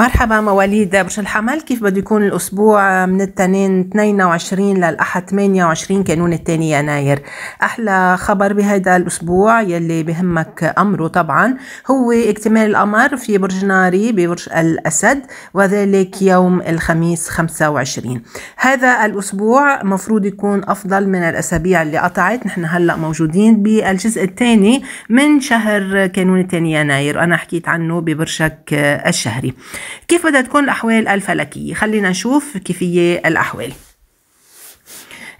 مرحبا مواليد برج الحمل كيف بده يكون الأسبوع من الاثنين 22 للأحد 28 كانون الثاني يناير أحلى خبر بهذا الأسبوع يلي بهمك أمره طبعا هو اكتمال القمر في برج ناري ببرج الأسد وذلك يوم الخميس 25 هذا الأسبوع مفروض يكون أفضل من الأسابيع اللي قطعت نحن هلأ موجودين بالجزء الثاني من شهر كانون الثاني يناير أنا حكيت عنه ببرجك الشهري كيف بدها تكون الأحوال الفلكية خلينا نشوف كيفية الأحوال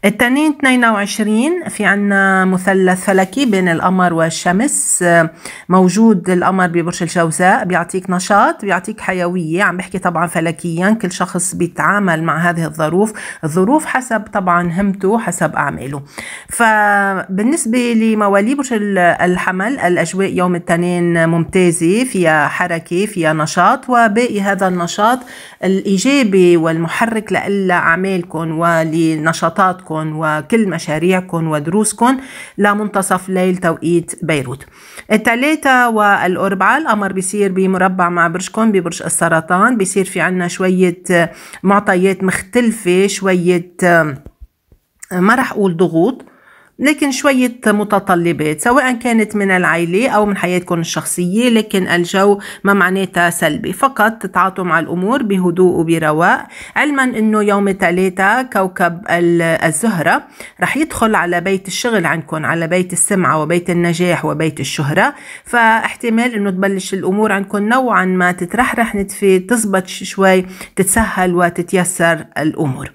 التنين 22 في عنا مثلث فلكي بين القمر والشمس موجود القمر ببرج الجوزاء بيعطيك نشاط بيعطيك حيوية عم بحكي طبعا فلكيا كل شخص بيتعامل مع هذه الظروف الظروف حسب طبعا همته حسب أعماله فبالنسبة لموالي برج الحمل الأجواء يوم التنين ممتازة فيها حركة فيها نشاط وباقي هذا النشاط الإيجابي والمحرك لأعمالكم ولنشاطاتكم محاضراتكم وكل مشاريعكم ودروسكم لمنتصف ليل توقيت بيروت الثلاثة والأربعة الأمر بيصير بمربع مع برجكم ببرج السرطان بيصير في عنا شوية معطيات مختلفة شوية ما رح أقول ضغوط لكن شوية متطلبات سواء كانت من العائلة أو من حياتكم الشخصية لكن الجو ما معناتها سلبي فقط تتعاطوا مع الأمور بهدوء وبرواق علما أنه يوم ثلاثة كوكب الزهرة رح يدخل على بيت الشغل عندكم على بيت السمعة وبيت النجاح وبيت الشهرة فاحتمال أنه تبلش الأمور عندكم نوعا ما تترحرح نتفي تزبط شوي تتسهل وتتيسر الأمور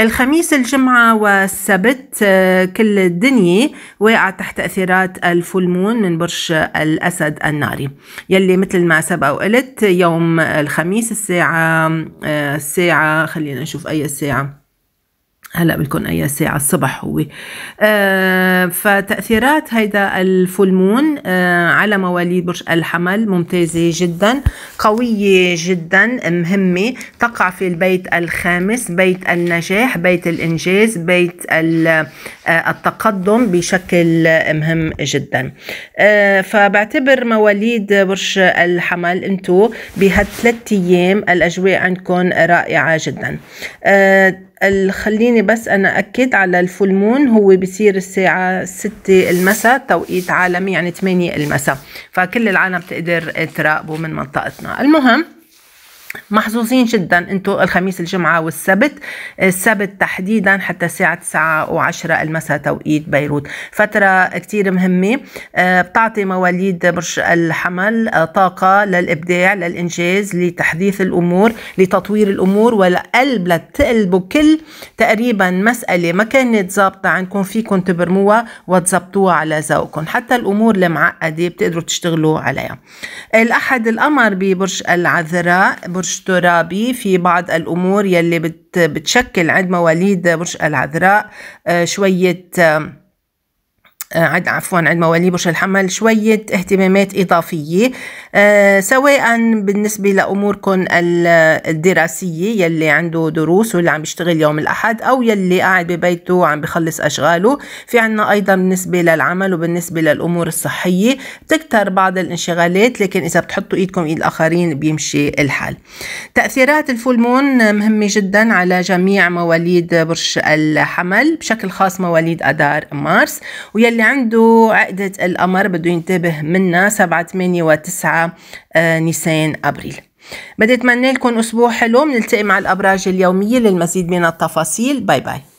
الخميس الجمعة والسبت آه، كل الدنيا واقعة تحت تأثيرات الفولمون من برج الأسد الناري يلي مثل ما سبق وقلت يوم الخميس الساعة آه، الساعة خلينا نشوف أي ساعة هلا بكون اي ساعه الصبح هو آه فتاثيرات هيدا الفلمون آه على مواليد برج الحمل ممتازه جدا قويه جدا مهمه تقع في البيت الخامس بيت النجاح بيت الانجاز بيت آه، التقدم بشكل مهم جدا آه فبعتبر مواليد برج الحمل انتو بهالثلاث ايام الاجواء عندكم رائعه جدا آه خليني بس أنا أكد على الفول مون هو بصير الساعة 6 المساء توقيت عالمي يعني 8 المساء فكل العالم تقدر تراقبه من منطقتنا المهم محظوظين جدا انتم الخميس الجمعة والسبت السبت تحديدا حتى الساعة 9 وعشرة المساء توقيت بيروت فترة كتير مهمة آه، بتعطي مواليد برج الحمل آه، طاقة للإبداع للإنجاز لتحديث الأمور لتطوير الأمور ولقلب لتقلبوا كل تقريبا مسألة ما كانت ظابطة عندكم فيكم تبرموها وتظبطوها على ذوقكم حتى الأمور المعقدة بتقدروا تشتغلوا عليها الأحد القمر ببرج العذراء برج ترابي في بعض الأمور يلي بتشكل عند مواليد برج العذراء آه، شوية آه، عند عفوا عند مواليد برج الحمل شوية اهتمامات إضافية آه، سواء بالنسبة لأموركم الدراسية يلي عنده دروس واللي عم يشتغل يوم الأحد أو يلي قاعد ببيته وعم بخلص أشغاله في عنا أيضا بالنسبة للعمل وبالنسبة للأمور الصحية تكتر بعض الانشغالات لكن إذا بتحطوا إيدكم إيد الآخرين بيمشي الحال تأثيرات الفولمون مهمة جدا على جميع مواليد برج الحمل بشكل خاص مواليد أدار مارس ويلي اللي عنده عقدة القمر بده ينتبه منها 7 8 و9 نيسان أبريل بدي أتمنى لكم أسبوع حلو بنلتقي مع الأبراج اليومية للمزيد من التفاصيل باي باي